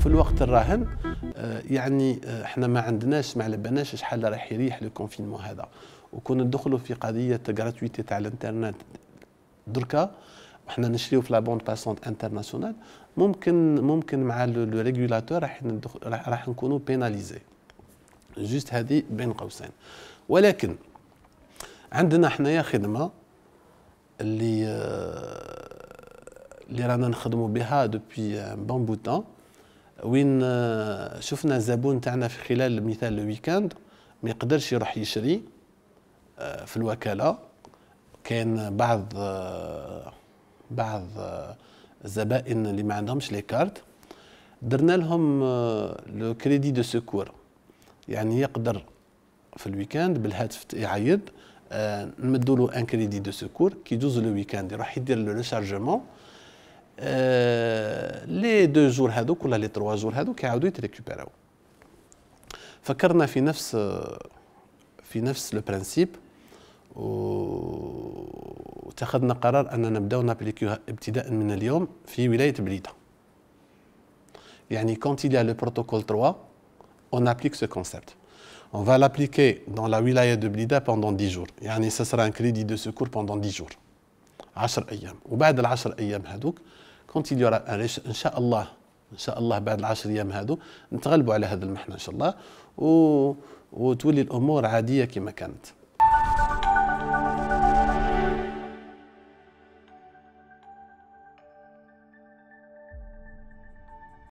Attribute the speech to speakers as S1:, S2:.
S1: في الوقت الراهن آه، يعني آه، احنا ما عندناش ما على بالناش شحال راح يريح الكونفينمون هذا وكنا ندخلوا في قضيه غراتويتي تاع الانترنت دركا احنا نشريو في لابوند باسونت انترناسيونال ممكن ممكن مع لو ريغولاتور راح راح نكونوا بيناليزي جوست هذه بين قوسين ولكن عندنا حنايا خدمه اللي آه، اللي رانا نخدموا بها دوبي بون بوتون وين آه، شفنا الزبون تاعنا في خلال مثال الويكاند ما يقدرش يروح يشري آه، في الوكاله كان بعض آه، بعض الزبائن اللي ما عندهمش لي كارت درنا لهم لو كريدي دو سكور يعني يقدر في الويكاند بالهاتف يعيط نمدوا له ان كريدي دو سكور كي يدوز لو ويكاند يروح يدير لو شارجمون Les deux jours هذوك ولا لي تروا جور هذوك يعاودوا يتريكوبيراو فكرنا في نفس في نفس il y a le protocole 3 on applique ce concept on va l'appliquer dans la wilaya de Blida pendant 10 jours ce sera un crédit de secours pendant 10 jours عشر ايام وبعد العشر ايام هذوك كونت ان شاء الله ان شاء الله بعد العشر ايام هذو نتغلبوا على هذا المحنه ان شاء الله و... وتولي الامور عاديه كما كانت